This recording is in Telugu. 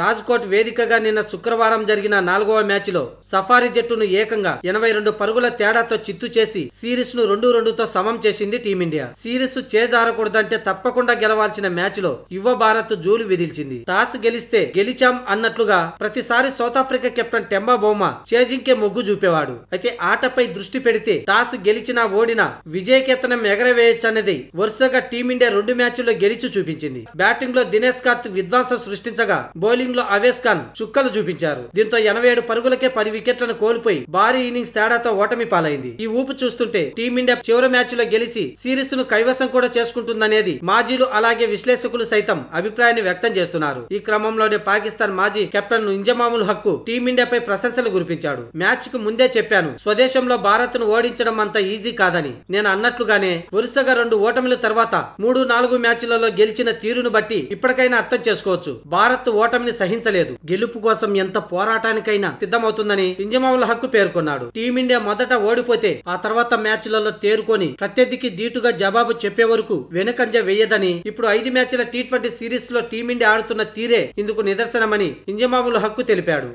రాజ్కోట్ వేదికగా నిన్న శుక్రవారం జరిగిన నాలుగవ మ్యాచ్లో సఫారీ జట్టును ఏకంగా ఎనభై రెండు పరుగుల తేడాతో చిత్తు చేసి సిరీస్ ను రెండు రెండుతో సమం చేసింది టీమిండియా సిరీస్ చేజారకూడదంటే తప్పకుండా గెలవాల్సిన మ్యాచ్ లో యువ భారత్ జూలు విధిల్చింది టాస్ గెలిస్తే గెలిచాం అన్నట్లుగా ప్రతిసారి South Africa captain Temba Bavuma చేజింకే మొగ్గు చూపేవాడు అయితే ఆటపై దృష్టి పెడితే టాస్ గెలిచినా ఓడినా విజయకేతనం ఎగరవేయచ్చన్నది వరుసగా టీమిండియా రెండు మ్యాచ్ల్లో గెలిచి చూపించింది బ్యాటింగ్ లో దినేష్ కార్త్ విధ్వంసం సృష్టించగా బౌలింగ్ బౌలింగ్ లో అవేస్ ఖాన్ చుక్కలు చూపించారు దీంతో ఎనభై ఏడు పరుగులకే పది వికెట్లను కోల్పోయి భారీ ఇన్నింగ్స్ తేడాతో ఓటమి పాలైంది ఈ ఊపు చూస్తుంటే టీమిండియా చివరి మ్యాచ్ లో గెలిచి సిరీస్ ను కైవసం కూడా చేసుకుంటుందనేది మాజీలు అలాగే విశ్లేషకులు సైతం అభిప్రాయాన్ని వ్యక్తం చేస్తున్నారు ఈ క్రమంలోనే పాకిస్తాన్ మాజీ కెప్టెన్ ఇంజమాముల్ హక్కు టీమిండియాపై ప్రశంసలు గురిపించాడు మ్యాచ్ కు ముందే చెప్పాను స్వదేశంలో భారత్ ను ఓడించడం అంత ఈజీ కాదని నేను అన్నట్లుగానే వరుసగా రెండు ఓటమిల తర్వాత మూడు నాలుగు మ్యాచ్లలో గెలిచిన తీరును బట్టి ఇప్పటికైనా అర్థం చేసుకోవచ్చు భారత్ ఓటమిని సహించలేదు గెలుపు కోసం ఎంత పోరాటానికైనా సిద్ధమవుతుందని పింజమౌల హక్కు పేర్కొన్నాడు టీమిండియా మొదట ఓడిపోతే ఆ తర్వాత మ్యాచ్లలో తేరుకొని ప్రత్యర్థికి ధీటుగా జవాబు చెప్పే వరకు వెనుకంజ వేయదని ఇప్పుడు ఐదు మ్యాచ్ల టీ ట్వంటీ సిరీస్ లో టీమిండియా ఆడుతున్న తీరే ఇందుకు నిదర్శనమని ఇంజమాముల హక్కు తెలిపాడు